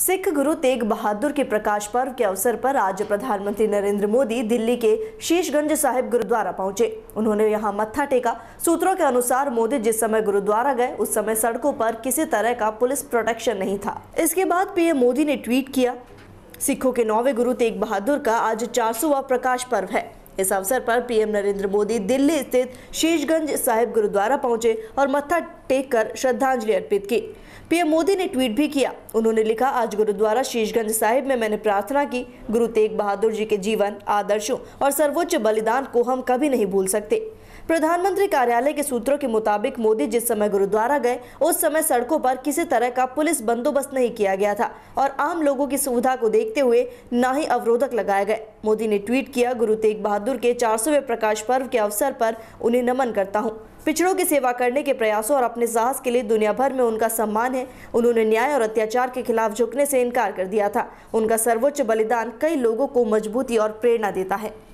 सिख गुरु तेग बहादुर के प्रकाश पर्व के अवसर पर आज प्रधानमंत्री नरेंद्र मोदी दिल्ली के शीशगंज साहिब गुरुद्वारा पहुंचे उन्होंने यहां मत्था टेका सूत्रों के अनुसार मोदी जिस समय गुरुद्वारा गए उस समय सड़कों पर किसी तरह का पुलिस प्रोटेक्शन नहीं था इसके बाद पीएम मोदी ने ट्वीट किया सिखों के नौवे गुरु तेग बहादुर का आज चार प्रकाश पर्व है इस अवसर पर पीएम नरेंद्र मोदी दिल्ली स्थित शीशगंज साहिब गुरुद्वारा पहुंचे और मत्था टेक कर श्रद्धांजलि अर्पित की पीएम मोदी ने ट्वीट भी किया उन्होंने लिखा आज गुरुद्वारा शीशगंज साहिब में मैंने प्रार्थना की गुरु तेग बहादुर जी के जीवन आदर्शों और सर्वोच्च बलिदान को हम कभी नहीं भूल सकते प्रधानमंत्री कार्यालय के सूत्रों के मुताबिक मोदी जिस समय गुरुद्वारा गए उस समय सड़कों पर किसी तरह का पुलिस बंदोबस्त नहीं किया गया था और आम लोगों की सुविधा को देखते हुए न ही अवरोधक लगाए गए मोदी ने ट्वीट किया गुरु तेग बहादुर बहादुर के चार प्रकाश पर्व के अवसर पर उन्हें नमन करता हूँ पिछड़ों की सेवा करने के प्रयासों और अपने साहस के लिए दुनिया भर में उनका सम्मान है उन्होंने न्याय और अत्याचार के खिलाफ झुकने से इनकार कर दिया था उनका सर्वोच्च बलिदान कई लोगों को मजबूती और प्रेरणा देता है